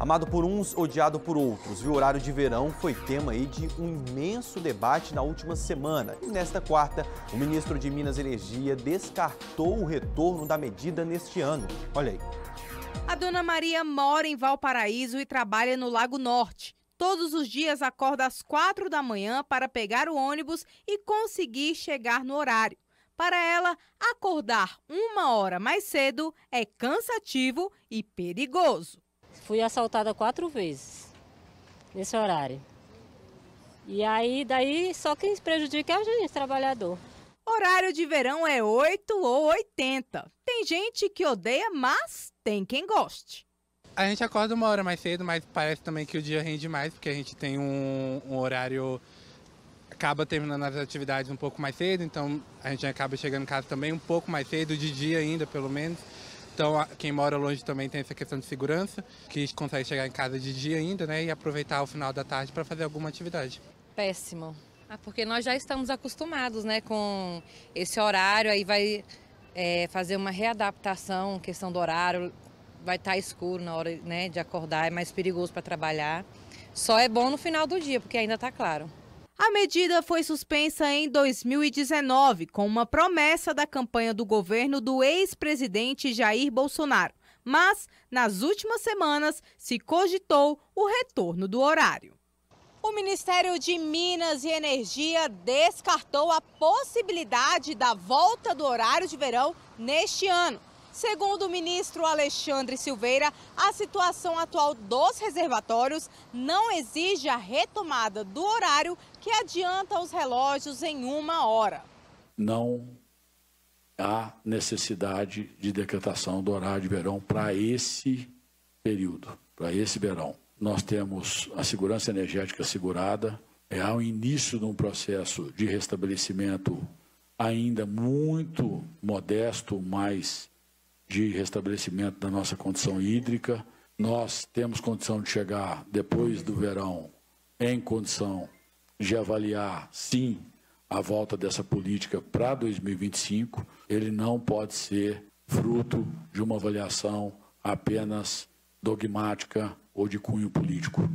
Amado por uns, odiado por outros. E o horário de verão foi tema aí de um imenso debate na última semana. E nesta quarta, o ministro de Minas e Energia descartou o retorno da medida neste ano. Olha aí. A dona Maria mora em Valparaíso e trabalha no Lago Norte. Todos os dias acorda às quatro da manhã para pegar o ônibus e conseguir chegar no horário. Para ela, acordar uma hora mais cedo é cansativo e perigoso fui assaltada quatro vezes nesse horário. E aí, daí, só quem prejudica é a gente, trabalhador. Horário de verão é 8 ou 80. Tem gente que odeia, mas tem quem goste. A gente acorda uma hora mais cedo, mas parece também que o dia rende mais, porque a gente tem um, um horário. Acaba terminando as atividades um pouco mais cedo, então a gente acaba chegando em casa também um pouco mais cedo, de dia ainda, pelo menos. Então, quem mora longe também tem essa questão de segurança, que consegue chegar em casa de dia ainda, né? E aproveitar o final da tarde para fazer alguma atividade. Péssimo. Ah, porque nós já estamos acostumados, né, com esse horário, aí vai é, fazer uma readaptação, questão do horário, vai estar tá escuro na hora né, de acordar, é mais perigoso para trabalhar. Só é bom no final do dia, porque ainda está claro. A medida foi suspensa em 2019, com uma promessa da campanha do governo do ex-presidente Jair Bolsonaro. Mas, nas últimas semanas, se cogitou o retorno do horário. O Ministério de Minas e Energia descartou a possibilidade da volta do horário de verão neste ano. Segundo o ministro Alexandre Silveira, a situação atual dos reservatórios não exige a retomada do horário que adianta os relógios em uma hora. Não há necessidade de decretação do horário de verão para esse período, para esse verão. Nós temos a segurança energética assegurada é ao início de um processo de restabelecimento ainda muito modesto, mas de restabelecimento da nossa condição hídrica. Nós temos condição de chegar depois do verão em condição de avaliar, sim, a volta dessa política para 2025. Ele não pode ser fruto de uma avaliação apenas dogmática ou de cunho político.